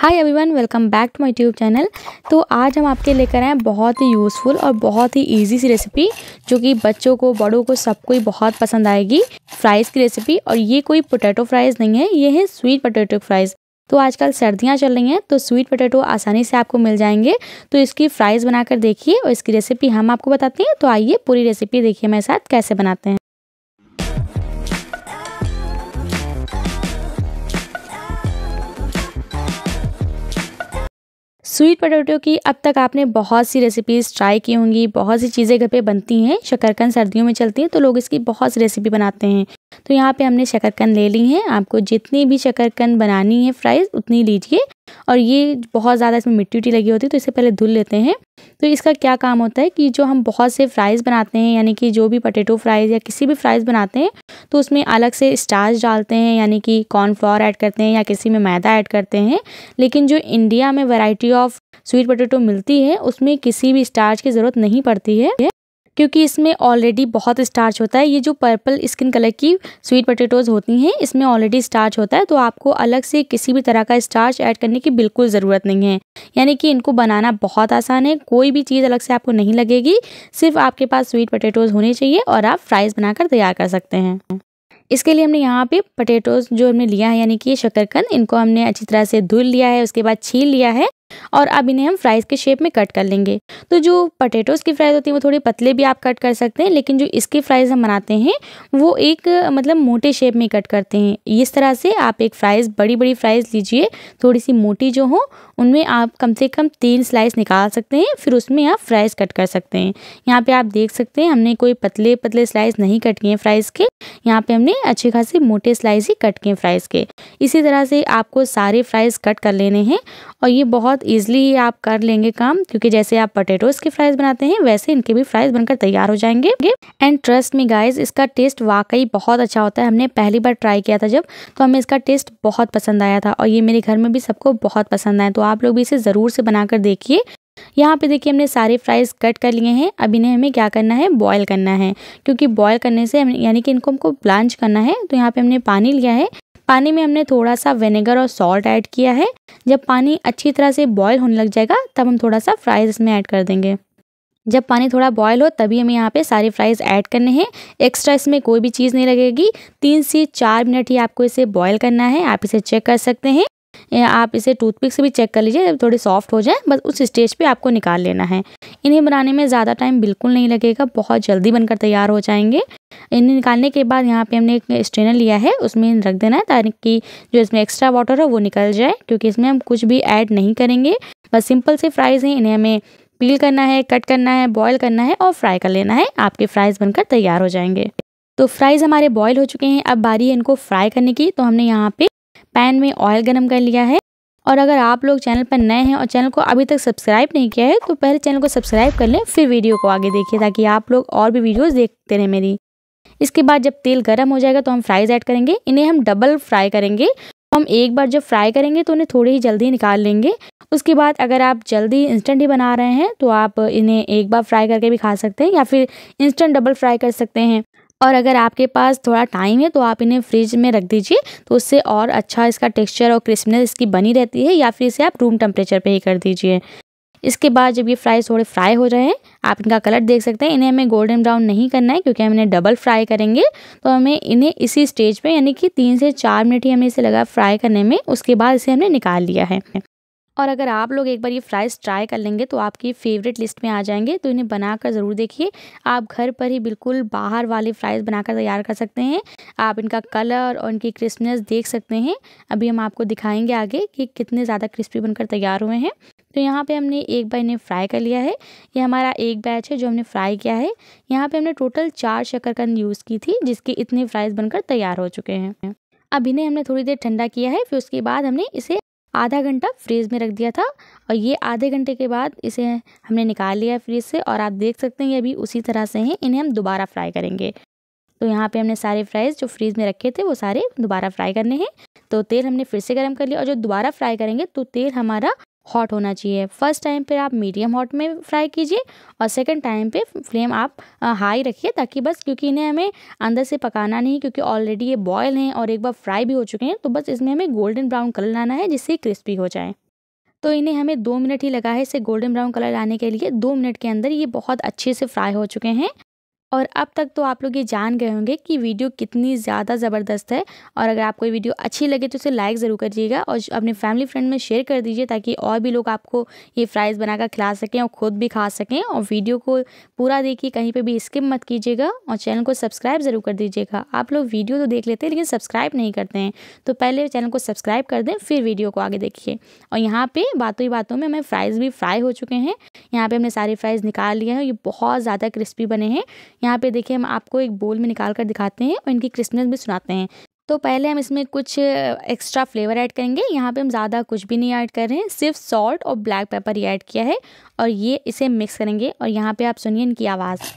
hi everyone welcome back to my tube channel तो आज हम आपके लेकर आए बहुत ही यूज़फुल और बहुत ही इजी सी रेसिपी जो कि बच्चों को बड़ों को सबको ही बहुत पसंद आएगी फ्राइज़ की रेसिपी और ये कोई पोटैटो फ्राइज़ नहीं है ये है स्वीट पोटैटो फ्राइज़ तो आजकल सर्दियाँ चल रही हैं तो स्वीट पोटैटो आसानी से आपको मिल जाएंगे तो इसकी फ्राइज़ बनाकर देखिए और इसकी रेसिपी हम आपको बताते हैं तो आइए पूरी रेसिपी देखिए मेरे साथ कैसे बनाते हैं स्वीट पटेटो की अब तक आपने बहुत सी रेसिपीज़ ट्राई की होंगी बहुत सी चीज़ें घर पे बनती हैं शकरकंद सर्दियों में चलती हैं तो लोग इसकी बहुत सी रेसिपी बनाते हैं तो यहाँ पे हमने शकरकंद ले ली हैं आपको जितनी भी शकरकंद बनानी है फ्राइज़ उतनी लीजिए और ये बहुत ज़्यादा इसमें मिट्टी उट्टी लगी होती है तो इसे पहले धुल लेते हैं तो इसका क्या काम होता है कि जो हम बहुत से फ्राइज़ बनाते हैं यानी कि जो भी पटेटो फ्राइज़ या किसी भी फ्राइज़ बनाते हैं तो उसमें अलग से स्टार्च डालते हैं यानी कि कॉर्नफ्लावर ऐड करते हैं या किसी में मैदा ऐड करते हैं लेकिन जो इंडिया में वैराइटी ऑफ स्वीट पटेटो मिलती है उसमें किसी भी स्टार्च की ज़रूरत नहीं पड़ती है क्योंकि इसमें ऑलरेडी बहुत स्टार्च होता है ये जो पर्पल स्किन कलर की स्वीट पोटेटोज़ होती हैं इसमें ऑलरेडी स्टार्च होता है तो आपको अलग से किसी भी तरह का स्टार्च ऐड करने की बिल्कुल ज़रूरत नहीं है यानी कि इनको बनाना बहुत आसान है कोई भी चीज़ अलग से आपको नहीं लगेगी सिर्फ आपके पास स्वीट पोटेटोज़ होने चाहिए और आप फ्राइज़ बनाकर तैयार कर सकते हैं इसके लिए हमने यहाँ पे पटेटोज़ जो हमने लिया है यानी कि शक्करकंद इनको हमने अच्छी तरह से धुल लिया है उसके बाद छील लिया है और अब इन्हें हम फ्राइज़ के शेप में कट कर लेंगे तो जो पटेटोज़ की फ्राइज़ होती है वो थोड़ी पतले भी आप कट कर सकते हैं लेकिन जो इसकी फ्राइज़ हम बनाते हैं वो एक मतलब मोटे शेप में कट करते हैं इस तरह से आप एक फ्राइज़ बड़ी बड़ी फ्राइज़ लीजिए थोड़ी सी मोटी जो हो उनमें आप कम से कम तीन स्लाइस निकाल सकते हैं फिर उसमें आप फ्राइज़ कट कर सकते हैं यहाँ पर आप देख सकते हैं हमने कोई पतले पतले स्लाइस नहीं कट किए फ्राइज़ के यहाँ पर हमने अच्छे खासे मोटे स्लाइस ही कट किए फ्राइज़ के इसी तरह से आपको सारे फ्राइज़ कट कर लेने हैं और ये बहुत बहुत ईजिली ही आप कर लेंगे काम क्योंकि जैसे आप पटेटोज़ के फ्राइज़ बनाते हैं वैसे इनके भी फ्राइज़ बनकर तैयार हो जाएंगे एंड ट्रस्ट मी गाइज इसका टेस्ट वाकई बहुत अच्छा होता है हमने पहली बार ट्राई किया था जब तो हमें इसका टेस्ट बहुत पसंद आया था और ये मेरे घर में भी सबको बहुत पसंद आया तो आप लोग भी इसे ज़रूर से बनाकर देखिए यहाँ पे देखिए हमने सारे फ्राइज़ कट कर लिए हैं अब इन्हें हमें क्या करना है बॉयल करना है क्योंकि बॉयल करने से यानी कि इनको हमको ब्लांच करना है तो यहाँ पे हमने पानी लिया है पानी में हमने थोड़ा सा विनेगर और सॉल्ट ऐड किया है जब पानी अच्छी तरह से बॉयल होने लग जाएगा तब हम थोड़ा सा फ्राइज़ इसमें ऐड कर देंगे जब पानी थोड़ा बॉयल हो तभी हमें यहाँ पे सारे फ्राइज़ ऐड करने हैं एक्स्ट्रा इसमें कोई भी चीज़ नहीं लगेगी तीन से चार मिनट ही आपको इसे बॉयल करना है आप इसे चेक कर सकते हैं आप इसे टूथपिक से भी चेक कर लीजिए जब थोड़ी सॉफ्ट हो जाए बस उस स्टेज पे आपको निकाल लेना है इन्हें बनाने में ज़्यादा टाइम बिल्कुल नहीं लगेगा बहुत जल्दी बनकर तैयार हो जाएंगे इन्हें निकालने के बाद यहाँ पे हमने एक स्ट्रेनर लिया है उसमें रख देना है ताकि जो इसमें एक्स्ट्रा वाटर है वो निकल जाए क्योंकि इसमें हम कुछ भी ऐड नहीं करेंगे बस सिंपल से फ्राइज़ हैं इन्हें हमें पील करना है कट करना है बॉयल करना है और फ्राई कर लेना है आपके फ्राइज़ बनकर तैयार हो जाएंगे तो फ्राइज़ हमारे बॉयल हो चुके हैं अब बारी है इनको फ्राई करने की तो हमने यहाँ पे पैन में ऑयल गर्म कर लिया है और अगर आप लोग चैनल पर नए हैं और चैनल को अभी तक सब्सक्राइब नहीं किया है तो पहले चैनल को सब्सक्राइब कर लें फिर वीडियो को आगे देखिए ताकि आप लोग और भी वीडियोस देखते रहें मेरी इसके बाद जब तेल गर्म हो जाएगा तो हम फ्राइज़ ऐड करेंगे इन्हें हम डबल फ्राई करेंगे तो हम एक बार जब फ्राई करेंगे तो उन्हें थोड़े ही जल्दी निकाल लेंगे उसके बाद अगर आप जल्दी इंस्टेंट ही बना रहे हैं तो आप इन्हें एक बार फ्राई करके भी खा सकते हैं या फिर इंस्टेंट डबल फ्राई कर सकते हैं और अगर आपके पास थोड़ा टाइम है तो आप इन्हें फ्रिज में रख दीजिए तो उससे और अच्छा इसका टेक्स्चर और क्रिस्पनेस इसकी बनी रहती है या फिर इसे आप रूम टेम्परेचर पर ही कर दीजिए इसके बाद जब ये फ्राई थोड़े फ्राई हो रहे हैं आप इनका कलर देख सकते हैं इन्हें हमें गोल्डन ब्राउन नहीं करना है क्योंकि हम इन्हें डबल फ्राई करेंगे तो हमें इन्हें इसी स्टेज पे यानी कि तीन से चार मिनट ही हमें इसे लगा फ्राई करने में उसके बाद इसे हमने निकाल लिया है और अगर आप लोग एक बार ये फ्राइज़ ट्राई कर लेंगे तो आपकी फेवरेट लिस्ट में आ जाएंगे तो इन्हें बनाकर ज़रूर देखिए आप घर पर ही बिल्कुल बाहर वाले फ्राइज़ बनाकर तैयार कर सकते हैं आप इनका कलर और इनकी क्रिस्पनेस देख सकते हैं अभी हम आपको दिखाएंगे आगे कि कितने ज़्यादा क्रिस्पी बनकर तैयार हुए हैं तो यहाँ पे हमने एक बार इन्हें फ्राई कर लिया है ये हमारा एक बैच है जो हमने फ्राई किया है यहाँ पे हमने टोटल चार शकरकंद यूज़ की थी जिसके इतने फ्राइज़ बनकर तैयार हो चुके हैं अब इन्हें हमने थोड़ी देर ठंडा किया है फिर उसके बाद हमने इसे आधा घंटा फ्रीज़ में रख दिया था और ये आधे घंटे के बाद इसे हमने निकाल लिया फ्रीज़ से और आप देख सकते हैं ये अभी उसी तरह से हैं इन्हें हम दोबारा फ्राई करेंगे तो यहाँ पे हमने सारे फ्राइज़ जो फ्रीज़ में रखे थे वो सारे दोबारा फ्राई करने हैं तो तेल हमने फिर से गर्म कर लिया और जो दोबारा फ्राई करेंगे तो तेल हमारा हॉट होना चाहिए फर्स्ट टाइम पे आप मीडियम हॉट में फ्राई कीजिए और सेकंड टाइम पे फ्लेम आप हाई रखिए ताकि बस क्योंकि इन्हें हमें अंदर से पकाना नहीं क्योंकि ऑलरेडी ये बॉयल हैं और एक बार फ्राई भी हो चुके हैं तो बस इसमें हमें गोल्डन ब्राउन कलर लाना है जिससे क्रिस्पी हो जाए तो इन्हें हमें दो मिनट ही लगा है इसे गोल्डन ब्राउन कलर लाने के लिए दो मिनट के अंदर ये बहुत अच्छे से फ्राई हो चुके हैं और अब तक तो आप लोग ये जान गए होंगे कि वीडियो कितनी ज़्यादा ज़बरदस्त है और अगर आपको ये वीडियो अच्छी लगे तो उसे लाइक ज़रूर करिएगा और अपने फैमिली फ्रेंड में शेयर कर दीजिए ताकि और भी लोग आपको ये फ्राइज़ बनाकर खिला सकें और ख़ुद भी खा सकें और वीडियो को पूरा देखिए कहीं पर भी स्किप मत कीजिएगा और चैनल को सब्सक्राइब ज़रूर कर दीजिएगा आप लोग वीडियो तो देख लेते हैं लेकिन सब्सक्राइब नहीं करते हैं तो पहले चैनल को सब्सक्राइब कर दें फिर वीडियो को आगे देखिए और यहाँ पर बातों ही बातों में हमें फ्राइज़ भी फ्राई हो चुके हैं यहाँ पे हमने सारे फ्राइज़ निकाल लिए हैं ये बहुत ज़्यादा क्रिस्पी बने हैं यहाँ पे देखिए हम आपको एक बोल में निकाल कर दिखाते हैं और इनकी क्रिस्पनेस भी सुनाते हैं तो पहले हम इसमें कुछ एक्स्ट्रा फ्लेवर ऐड करेंगे यहाँ पे हम ज़्यादा कुछ भी नहीं ऐड कर रहे हैं सिर्फ सॉल्ट और ब्लैक पेपर ही ऐड किया है और ये इसे मिक्स करेंगे और यहाँ पर आप सुनिए इनकी आवाज़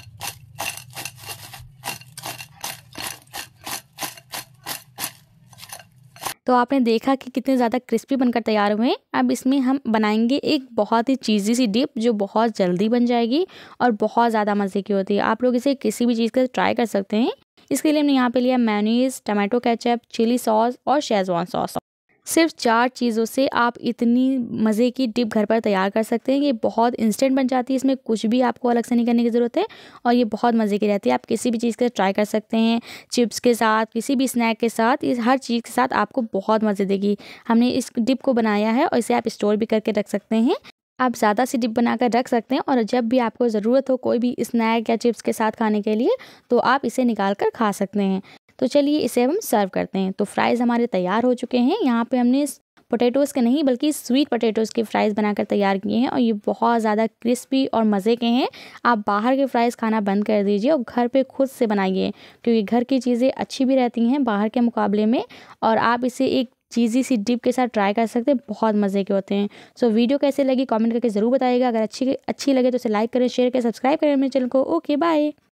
तो आपने देखा कि कितने ज़्यादा क्रिस्पी बनकर तैयार हुए अब इसमें हम बनाएंगे एक बहुत ही चीज़ी सी डिप जो बहुत जल्दी बन जाएगी और बहुत ज़्यादा मज़े की होती है आप लोग इसे किसी भी चीज़ का ट्राई कर सकते हैं इसके लिए हमने यहाँ पे लिया मैनीज टमाटो कैचअप चिली सॉस और शेजवान सॉस सिर्फ चार चीज़ों से आप इतनी मज़े की डिप घर पर तैयार कर सकते हैं ये बहुत इंस्टेंट बन जाती है इसमें कुछ भी आपको अलग से नहीं करने की ज़रूरत है और ये बहुत मज़े की रहती है आप किसी भी चीज़ के ट्राई कर सकते हैं चिप्स के साथ किसी भी स्नैक के साथ इस हर चीज़ के साथ आपको बहुत मज़े देगी हमने इस डिप को बनाया है और इसे आप स्टोर भी करके रख सकते हैं आप ज़्यादा सी डिप बनाकर रख सकते हैं और जब भी आपको ज़रूरत हो कोई भी स्नैक या चिप्स के साथ खाने के लिए तो आप इसे निकाल कर खा सकते हैं तो चलिए इसे हम सर्व करते हैं तो फ्राइज़ हमारे तैयार हो चुके हैं यहाँ पे हमने पोटैटोज़ के नहीं बल्कि स्वीट पोटैटोज़ के फ़्राइज़ बनाकर तैयार किए हैं और ये बहुत ज़्यादा क्रिस्पी और मज़े के हैं आप बाहर के फ़्राइज़ खाना बंद कर दीजिए और घर पे खुद से बनाइए क्योंकि घर की चीज़ें अच्छी भी रहती हैं बाहर के मुकाबले में और आप इसे एक चीज़ी सी डिप के साथ ट्राई कर सकते हैं बहुत मज़े के होते हैं सो so, वीडियो कैसे लगी कॉमेंट करके ज़रूर बताइएगा अगर अच्छी अच्छी लगे तो इसे लाइक करें शेयर करें सब्सक्राइब करें मेरे चैनल को ओके बाय